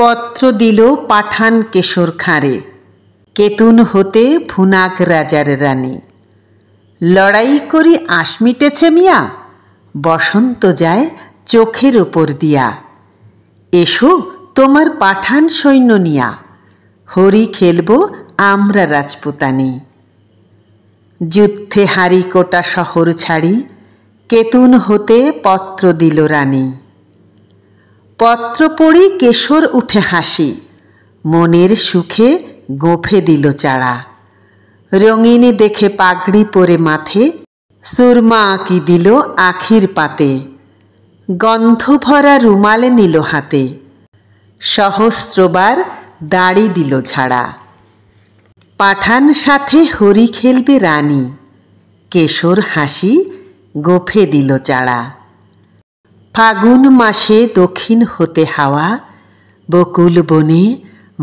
পত্র দিল পাঠান কেশর খাঁড়ে কেতুন হতে ফুনাক রাজার রানী লড়াই করি আশ মিটেছে মিয়া বসন্ত যায় চোখের ওপর দিয়া এসো তোমার পাঠান সৈন্য নিয়া হরি খেলব আমরা রাজপুতানি যুদ্ধে হারি কোটা শহর ছাড়ি কেতুন হতে পত্র দিল রানী পত্র পড়ি কেশর উঠে হাসি মনের সুখে গোঁফে দিল চারা রঙিনী দেখে পাগড়ি পরে মাথে সুরমা আঁকি দিল আখির পাতে গন্ধ ভরা রুমালে নিল হাতে সহস্রবার দাড়ি দিল ছাড়া পাঠান সাথে হরি খেলবে রানী কেশর হাসি গোফে দিল চাড়া ফাগুন মাসে দক্ষিণ হতে হাওয়া বকুল বনে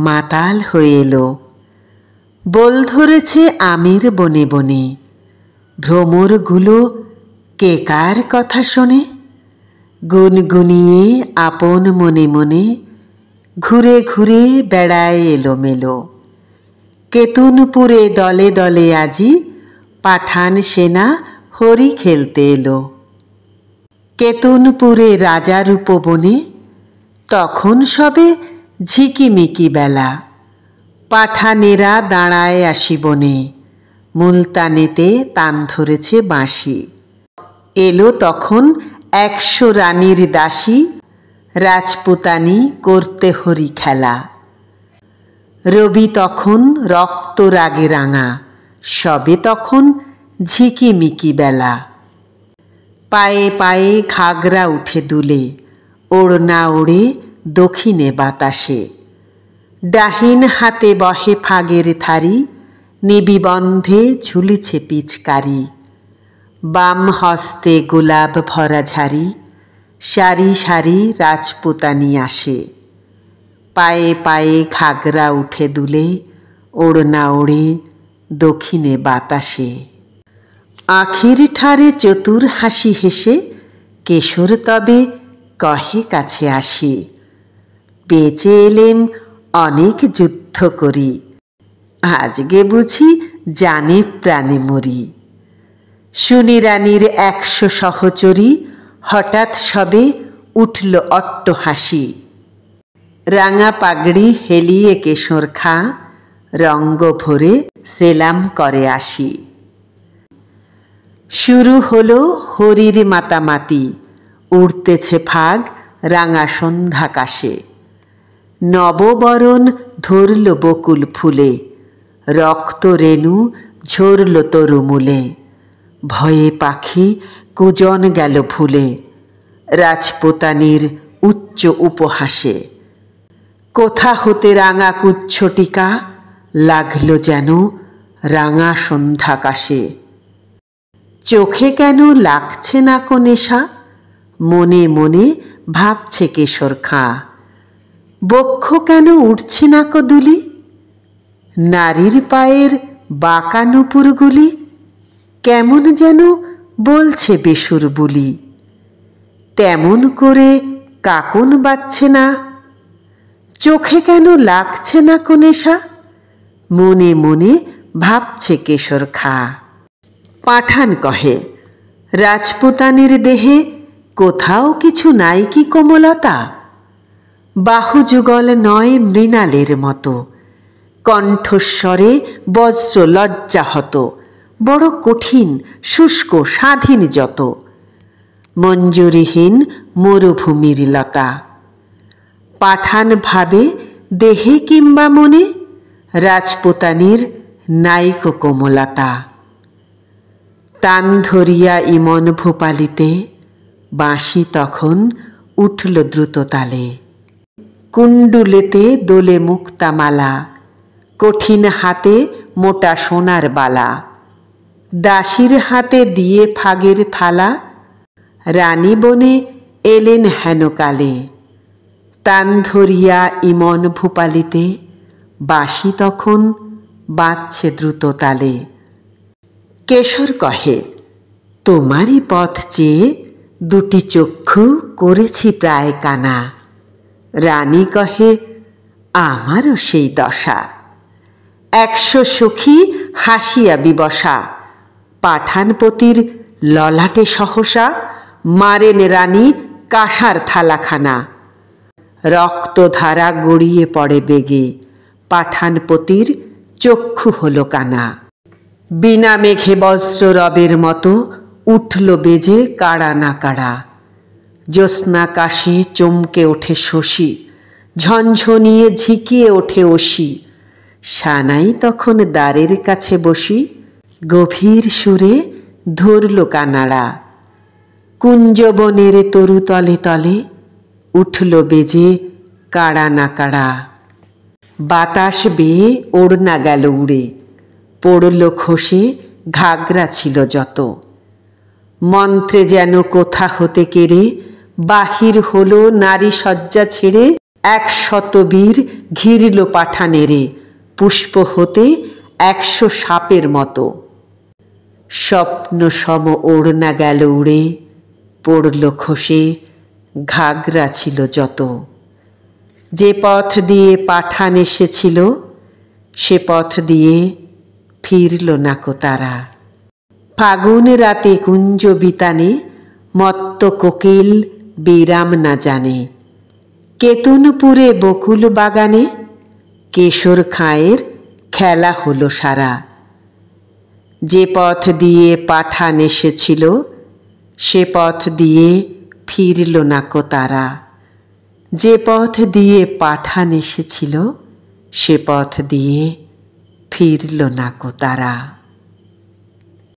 মাতাল হয়ে এলো বল ধরেছে আমের বনে বনে ভ্রমরগুলো কে কার কথা শোনে গুনগুনিয়ে আপন মনে মনে ঘুরে ঘুরে বেড়ায় এলোমেলো কেতুনপুরে দলে দলে আজি পাঠান সেনা হরি খেলতে এলো কেতনপুরে রাজার উপবনে তখন সবে ঝিকিমিকি বেলা পাঠানেরা দাঁড়ায় আসি বনে মুলতানেতে তান ধরেছে বাঁশি এলো তখন একশো রানীর দাসী রাজপুতানি করতে হরি খেলা রবি তখন রক্ত রাগে রাঙা সবে তখন ঝিকিমিকি বেলা পায়ে পায়ে ঘাগরা উঠে দুলে ওড়না ওড়ে দক্ষিণে বাতাসে ডাহিন হাতে বহে ফাগের থারি নিবিবন্ধে ঝুলিছে পিচকারি বাম হস্তে গোলাপ ভরা ঝাড়ি সারি সারি রাজপুতানি আসে পায়ে পায়ে ঘাগরা উঠে দুলে ওড়না ওড়ে দক্ষিণে বাতাসে আখির ঠারে চতুর হাসি হেসে কেশর তবে কহে কাছে আসি বেঁচে এলেম অনেক যুদ্ধ করি আজকে বুঝি জানে প্রাণে মরি শুনি রানীর একশো সহচরী হঠাৎ সবে উঠল অট্ট হাসি রাঙা পাগড়ি হেলিয়ে কেশর খা রঙ্গ ভরে সেলাম করে আসি শুরু হলো হরির মাতামাতি উড়তেছে ফাগ রাঙা সন্ধ্যাকাশে নববরণ ধরল বকুল ফুলে রক্ত রেণু ঝরল তরুমূলে ভয়ে পাখি কুজন গেল ভুলে রাজপোতানির উচ্চ উপহাসে কোথা হতে রাঙা কুচ্ছটিকা লাগল যেন রাঙা সন্ধ্যাকাশে চোখে কেন লাগছে না কো নেশা মনে মনে ভাবছে কিশোর খাঁ বক্ষ কেন উঠছে না কো দুলি নারীর পায়ের বাঁকা নুপুরগুলি কেমন যেন বলছে বেসুর বুলি তেমন করে কাকন বাচ্ছে না চোখে কেন লাগছে না কো নেশা মনে মনে ভাবছে কেশর খা পাঠান কহে রাজপুতানির দেহে কোথাও কিছু নাই কি কোমলতা বাহুযুগল নয় মৃণালের মতো কণ্ঠস্বরে বজ্র হত বড় কঠিন শুষ্ক স্বাধীন যত মঞ্জুরিহীন মরুভূমির লতা পাঠান ভাবে দেহে কিংবা মনে রাজপুতানির নায়িক কোমলতা টান ধরিয়া ইমন ভোপালিতে বাঁশি তখন উঠল দ্রুত তালে কুণ্ডুলেতে দোলে মুক্তামালা কঠিন হাতে মোটা সোনার বালা দাসীর হাতে দিয়ে ফাগের থালা রানী বনে এলেন হেনকালে তান ধরিয়া ইমন ভূপালিতে বাঁশি তখন বাঁচছে দ্রুত তালে কেশর কহে তোমারই পথ চেয়ে দুটি চক্ষু করেছি প্রায় কানা রানী কহে আমারও সেই দশা একশো সখী হাসিয়া বিবসা পাঠানপতির ললাটে সহসা মারেন রানী কাঁসার থালাখানা রক্তধারা গড়িয়ে পড়ে বেগে পাঠানপতির চক্ষু হলো কানা বিনা মেঘে বস্ত্র রবের মতো উঠল বেজে কাড়া না কাড়া জ্যোৎস্না কাশি চমকে ওঠে শশী ঝনঝনিয়ে ঝিকিয়ে ওঠে ওষি সানাই তখন দ্বারের কাছে বসি গভীর সুরে ধরল কানাড়া কুঞ্জবনের তরু তলে তলে উঠল বেজে কাড়া না কাড়া বাতাস বেয়ে ওড়না গেল উড়ে পড়ল খসে ঘাগরা ছিল যত মন্ত্রে যেন কোথা হতে কেড়ে বাহির হলো নারী শয্যা ছেড়ে এক শতবীর ঘিরল পাঠা নেড়ে পুষ্প হতে একশো সাপের মতো স্বপ্ন সম ওড়না গেল উড়ে পড়ল খসে ঘাগরা ছিল যত যে পথ দিয়ে পাঠান এসেছিল সে পথ দিয়ে ফিরল নাকো তারা ফাগুন রাতে কুঞ্জ বিতানে মত্ত কোকিল বিরাম না জানে কেতুনপুরে বকুল বাগানে কেশর খায়ের খেলা হলো সারা যে পথ দিয়ে পাঠান এসেছিল সে পথ দিয়ে ফিরল নাকো তারা যে পথ দিয়ে পাঠান এসেছিল সে পথ দিয়ে ফিরল না কো তারা